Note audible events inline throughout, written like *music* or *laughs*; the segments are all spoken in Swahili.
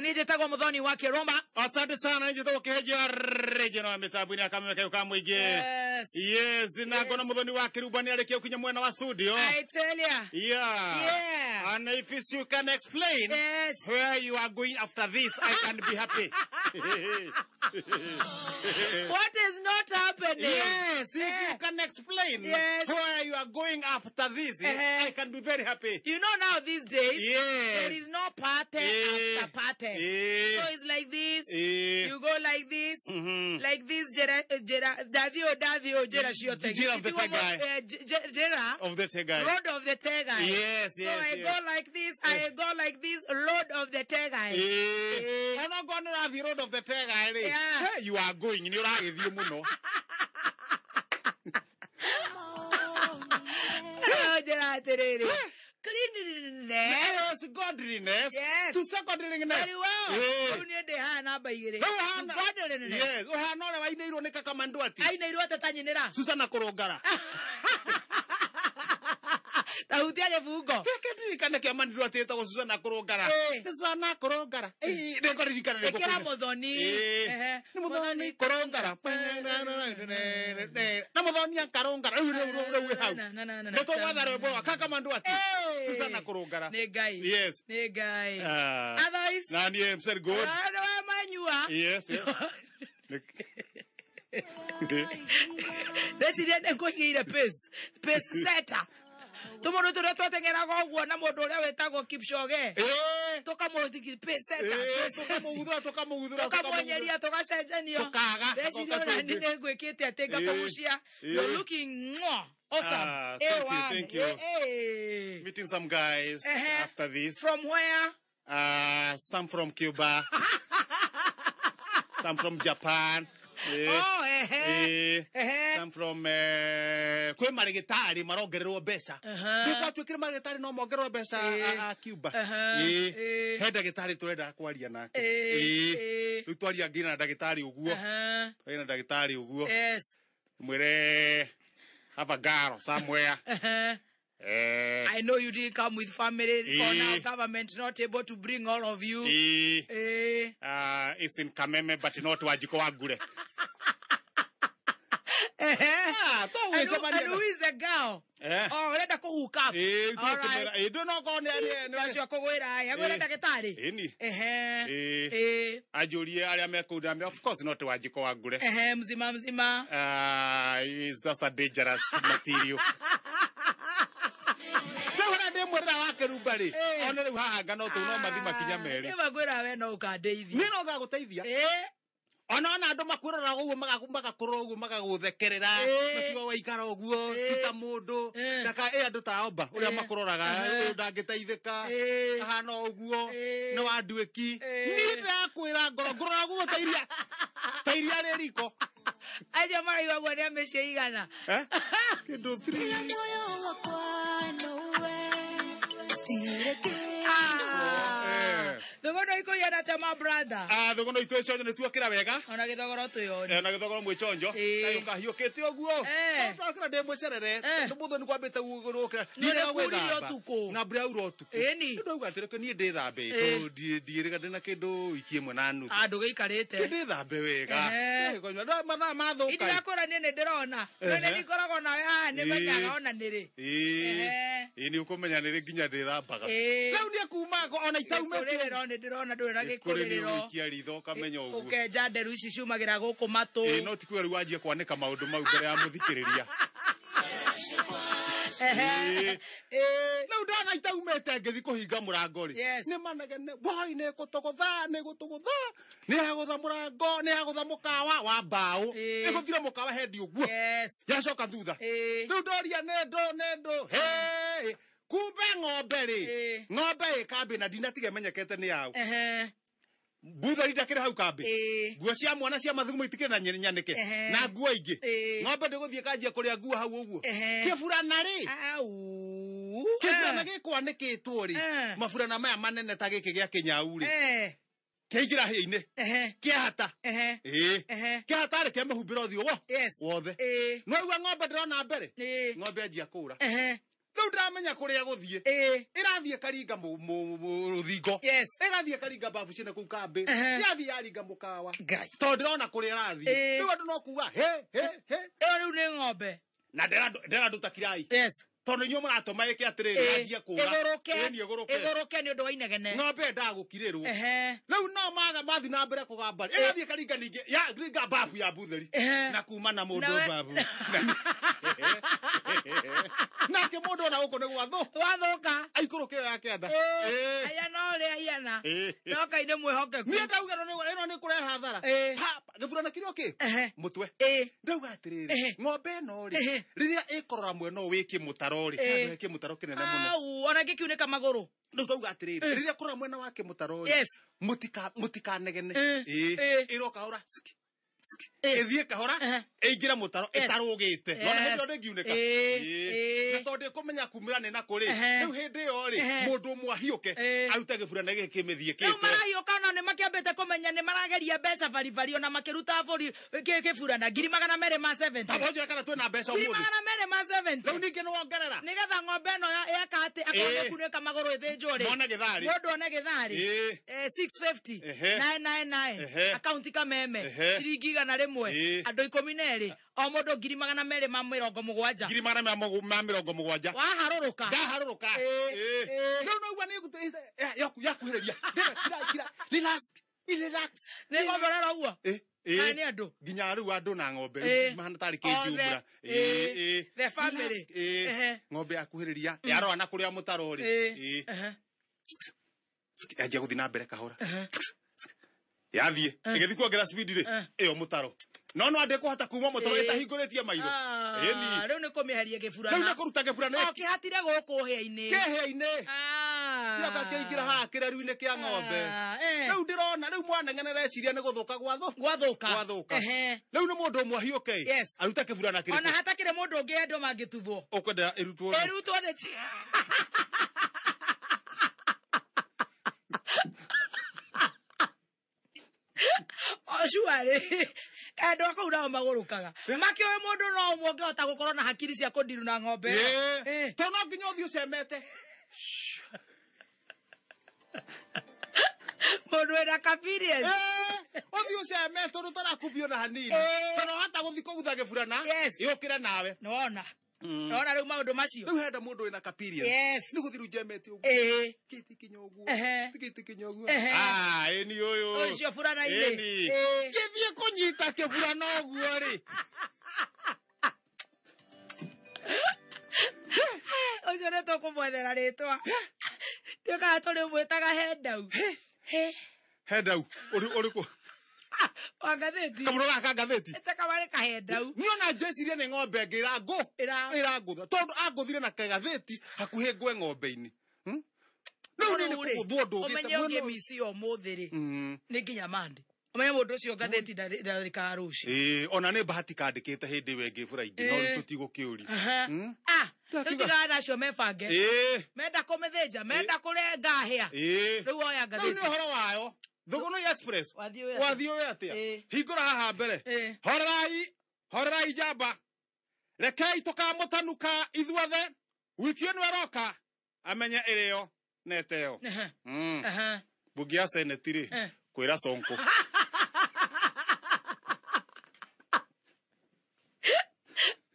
nĩnjĩtagwo mũthoni wa kĩrũma asante sana injĩtagwo kĩhenjia rĩnjĩno mĩtambo-inĩ ya kameme kayũ ka mũingĩ Yes. Yes. Nagona yes. wa kirubani mwena wa studio. I tell ya. Yeah. Yeah. And if it's, you can explain yes. where you are going after this, I can be happy. *laughs* what is not happening? Yes, if yeah. you eh. can explain yes. where you are going after this, uh -huh. I can be very happy. You know now these days, yes. there is no pattern yeah. after pattern. Yeah. So it's like this, eh. you go like this, mm -hmm. like this, Jera, Jera, Davio, jail of the tega eh, uh, of the tega road of the yes yes so yes, i yes. go like this yes. i go like this Lord of the not eh. eh. going to have the Lord of the tega ri hey you are going in your muno njä atä rä rä godliness yes. to secondliness very yes. yes oh, airwo nä kakama ndå ati ainäirwo tatanyinä ra susana kå rå ngara tahutia gĩbungo gäkä ndirikane kä amanirwo atä tagwo susana kå rå ngara nä kå rå nä ngoririkana nä kä ra må thoni nä må thoni kå rå na må thoni akarå ngara rä u rä u hau nä tågwetha rwä mbo rwaka kamandå atä susana kå rå ngara nä ngai nä ngai naniä manyua ndeciririe nä ngå tå må ndå tå rä a twatengeraga å guo na må ndå å rä a wä tagwo kipcoge tå kamå thigi tåkamwenyeria tå gacenjanio ndeciria å na nä ngwä kä te atä ngakå gå Thank you. Thank you. Eh, eh. Meeting some guys after this. From where? Uh, some from Cuba. *laughs* some from Japan. Eh, oh, eh, eh, eh, some from kwä marigitari marongererwo mbeca ndä twä marigitari no mongererwo mbeca a eh. cuba eh, he ndagätarä tå renda kwaria nake rä twaria ngä na ndagätarä å guo twaria na ndagätarä å guo mwä havagaro somewhere Eh, I know you didn't come with family. Eh, for now, government not able to bring all of you. Eh, eh. Uh, it's in Kameme, but not Wajiko Wagure girl kå huka ndå no korwo nĩacio anjå rie arä a mekå u wanjiko wa ngure mzima mzima mwerera wake rumba rä one rä u hahanga no makinya merä ra we teithia ona ona andå makwärora å guo magakorwo å guo magagåthekerera matiga waikara å guo tuta må ndå ndaka ä andå ta omba å rä a makåroraga roraga ndangä teithä ka ahana å guo nä wanduä ki niä ndärakwä ra ngoro ngårora å guo ta iria rä riko aja maraigua nä amä cia igana eh? kä ndå no ikuya na tema brother ah thogo no itwe chonjo nituakira wega ona githogoro tuyoni eh, ona githogoro mwichonjo kayo kahiukite oguo eh. ndakira ndi mwicerere eh. ndumutho ni kwambite gukira ndire gwethamba na mbura ura utuku ni ndauga atire ko nie ndithambe ndiiriga ndina kindu wiki imwe na nuthu andu ah, giikarite ndithambe wega mathaa mathuka ndigakuranie ni ndirona no ni ndikoragwo nawe haha ni menyaga ona nä rä ä nä å kå menya nä rä nginya ndä thambaga rä u nä akumaga ona itaumä ndirona ndå rä ra gä kå rä rä ro tå kenja nderu ici ciumagä ra gå kå no tikuga rä wanjie wanjia maundu maå ndå mau mbere ya må thikä rä ria rä u ndanaitaumete ngä thi kå hinga må rango nä manegene woi nä gå ni gå tha nä gå tå tha nä tha må rango nä tha må kawa wa mbaå nä gå thire må kawa hendi å guo yacoka thutha rä u ndoria nä ndå nä ndå kumbe ng'ombe rĩ ng'ombe ĩ kambĩ na ndinatige menyekete nĩ yao mbuthari ndakĩrĩ hau kambĩ nguo cia mwana cia mathugumo itikĩrĩ na nyanĩke na nguo ingĩ ng'ombe ndĩgũthiĩ kanjia kũrĩa nguo hau ũguo kĩburana rĩ kĩburana gĩkwanĩkĩtwo rĩ maburana maya manene ta gĩkĩ gĩa kĩnyau rĩ kĩaingĩra hĩa-inĩ kĩahata kĩahata rĩ kĩamĩhumbĩra ũthiũ wo wothe nwaigua ng'ombe ndĩrona mbere ng'ombe anjia kũũra riu ndiramenya kuria guthie irathie karinga ruthingo igathie karinga mbabu cina kuu kambi yathie yaringa mukawa to ndirona kuria irathie riu andu no kuga he he he riu ni ng'ombe na ndiraduta kirai yes tondu inyuo muratuma ike atiriri anjie kura ni iguruke iguruke ni undu wa inegene ng'ombe ndaa gukirirwo riu no maga mathi na mbere kugambari igathie karinga ningi ya ringa babu ya butheri na kuma na mundu babu *laughs* na ke mundu ona guku ni gwathu gwathuka aikuruke ya kenda aya no ri ayana no kai ni mwihoke ku ni ndauga no ino ni kureha hathara githurano kirio ki mutwe ndauga atiriri ng'ombe no ri riria ikorora mwena wikie mutaro Eh. mutaro kä må taro kä nene må no ona ngä kiunä magå rå rä twauga atä eh. rä rä rä rä a kå rora mwena wa kä må taro rä må tikanegene ä eh. roka hå ra ithie eh. kahora ingire mutaro itarugite eh. nona eh. hindi yo ndingiuneka na tondu kumenya kumira nena kuri riu hindi yo ri mundu mwahiuke arute giburane giki mithie kite riu marahiuka ona ni makiambite kumenya ni marageria mbeca baribari ona makiruta buri giburana ngiri magana mere ma 70 tabonjira kana twina mbeca umuthi ngiri magana mere ma 70 riu ningi ni wongerera nigetha ngombe ino yaka ati akonde kuneka maguru ithinjwo ri mone githari mundu one githari 650 akaunti kameme ciringi igana rimwe andu ikumi neri o mundu ngiri magana meri ma mirongo mugwanja ngiri magana meri ma mirongo mugwanja waharuruka ndaharuruka no no igwa ni yakuhereria kira kira relax relax ni ngomberera na nä nginya rä u na ng'ombe mahana tarä kä ng'ombe yakuhä ria mm. yarora na kå rä a må taro na mbere kahora yathie ĩgĩthiĩ kuongerera speed ä yo må no no ndä kå hota kuma må toro ä tahingå rä tie mairå ah, rä u nä kå mä heria gä burana u nä kå ruta gä burana oh, kä hatire gå kå hä-inä ah. kä hä-inä kä ra haha kä reru-inä kä ng'ombe ah, eh. rä u ndä rona rä u mwanengene nä gå thå ka gwathå ka rä u nä må ndå å mwahiå ke arute kä burana kä ona hatakä rä må ndå å ngä endwo mangä tuthwo å kwendera ä rutwo ä rutwo nä *laughs* cuarä *laughs* andå a ko u nao magå rå kaga eh. makä å ä må ndå no å mwe ngä hota gå korwo na hakiri cia kå ndiru na ng'ombe eh. eh. to no nginya å thiä å cemete må ndå wä na å thiä å ceme tondå tarakubio na hanini tondå hata gå thiä kå gutha gä burana yå kä re nawe rona rä u macio rä u henda må ndå kapiria nä gå thiru njemete å guo kä eh. tä kinya å guo tigä tä kinya å guo ah, ni å yå å cio burana-inä eh. gä thiä kå nyita kä burana å guo rä å *laughs* cio nä tå kå mwethera rä twa nduä kana tå rä mwä taga hendau hendau å rä *laughs* wa ngatheti kamuro gaka ngatheti ete kamarä nä ng'ombe ngä rangå ä rangå tha tondå angåthire na kagatheti hakuhä ngwe ng'ombe-inĩ rä u nä kå thwo ndå gä te å må ndå å cio ngatheti ndarä ka rå ci ona nä mbahati kandä kä te hä ndä we ngä buraingä no tå tigå kä å ri rä tigana acio mebange menda kå mä thä nja menda kå renga hä a rä u oya ngatheti nä å horo wayo thugunu express wathiä å atä haha mbere horerai horerai njamba rekei tå tanuka ithuothe wiki ä no äroka amenye ä rä o na eteo mbunge mm. ya senetirä kwä ra conkå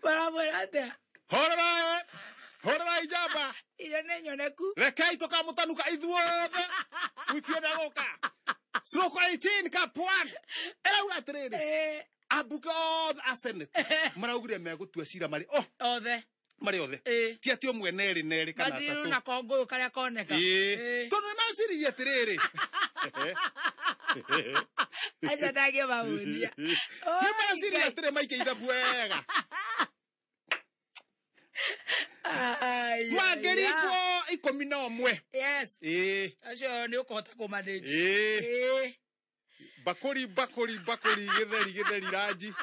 maramwä ra nyoneku rekei tå ithuothe wiki ä no stroke 18 ka puan era uga atiriri eh. ambunge othe a senate *laughs* maraugire megũtua cira marĩ oh! eh. o othe marä othe ti atä å mwe nerä nerä kanana kongå yå karä a koneka eh. tondå nä maciririe atä rä rä *laughs* acio ndagä maånia *laughs* nä maraciririe atä rä maike ithabu wega mangä rikwo ikumi na omwe yes ä eh. acio nä å kåhota kå manage mbakåri eh. eh. mbakåri mbakåri gätheri gätheri ranji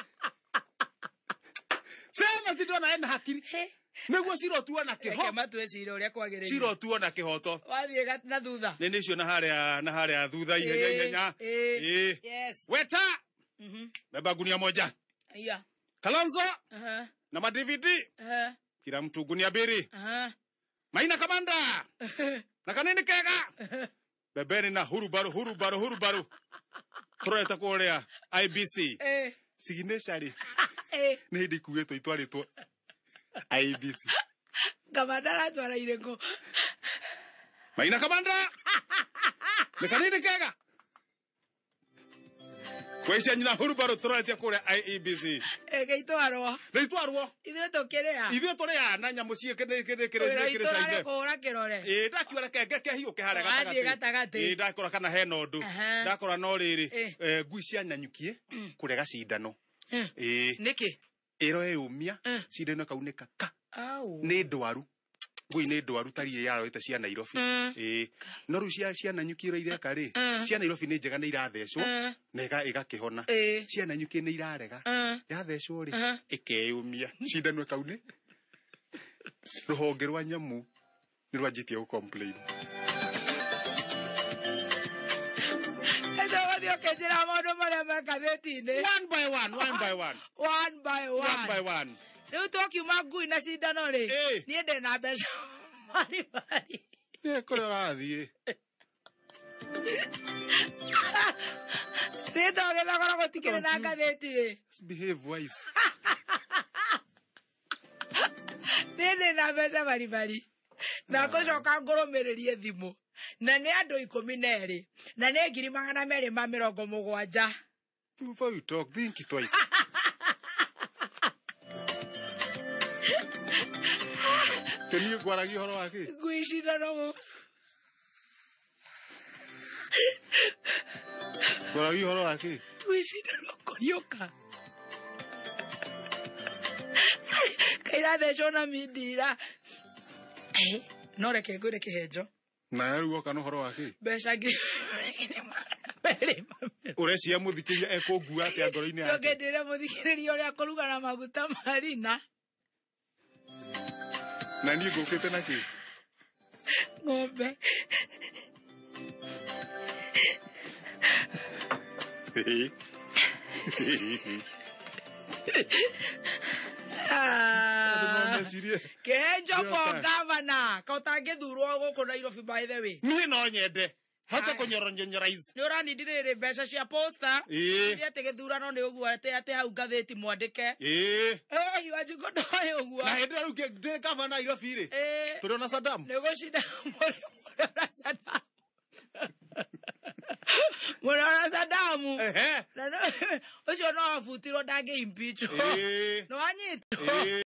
sema tindona ena hakiri niguo cirotuo na kihocira uria kwagirire cirotuo na hoto wathie na thutha ni cio na haria na haria thutha ihenya ihenya weta mhm. beba gunia moja kalonzo na madividi kila mtu gunia biri maina kamanda *laughs* nakanini kega *laughs* bebeni na hurubaru hurubaru hurubaru tũrorete kũrĩa ibc eh. signature *laughs* eh. nä hä ndä ikuä two itwarä two ibc kamanda aratwara irä kå maina kamanda nä kanini kega wecia nyina hurubaro turatia kuria IEBC gitwarwo gitwarwo ithuĩ tũkĩrĩa ithuĩ tũrĩa na ke ciĩ kĩrĩkĩrĩkĩrĩkũra kĩrore ĩ ndakiura kenge kĩahiũ kĩhare gatagatĩ gatagatĩ ĩ ndakora kana hena ũndũ ndakora no rĩrĩ ngui ciananyukie mm. kũrĩa gacindano ĩ nĩkĩ ĩro ĩũmia cindano ĩkaunĩka ka nĩ ndwaru ngui nä ndwaru ya yarorete cia nairobi ä mm. no rä u ciana nyuki å rä rä mm. cia nairobi nä njega nä irathecwo mm. na ĩgakĩ hona ciana nyuki nä irarega yathecwo rä ä mm-hmm. keũmia cindano kaunä rũhonge rwa nyamũ nĩ rwanjĩtie gå complain thiä å kä njä ndå marä a meka tinä rä u twakiuma ngui na cindano rä niä ndä na mbeca *laughs* maribari nä kå rä a å rathiä nä *laughs* togä thagora gå tikä rä na ngathäti rä nä ndä na mbeca maribari na ah. ngå coka ngå rå mä rä rie thimå na nä andå ikå mi na nerä na nä ngiri magana merä ma mä rongo må gwanja tini ngwaragia horo waki ngwicira namo ngwaragia horo waki ngwicira no kũriũka kaira thecwo na mindira no reke ngwĩre kĩhenjo nawe rĩu woka no horo waki mbeca ũrecia mũthikĩria ekũngua atĩa ngoro-inĩ yake ndĩre mũthikĩrĩria ũrĩa kũruga na maguta marina na niä ngå kä te na kä ng'ombe kä henjo bo ngavana ka å thurwo gå kå the wä niä no nyende hote kå nyoronyoranä å ranindithä rä mbeca cia atä gä thurano nä å guo atä hau ngathä ti mwandä ke wanjikå ndoä å uguwa. na hä uke ä rä na ilo fire. irobirä Tore ona sadamu. Nego gå cinda må rä ona Mwore ona sadamu Na no *laughs* impicho. Iye. No nĩ Iye.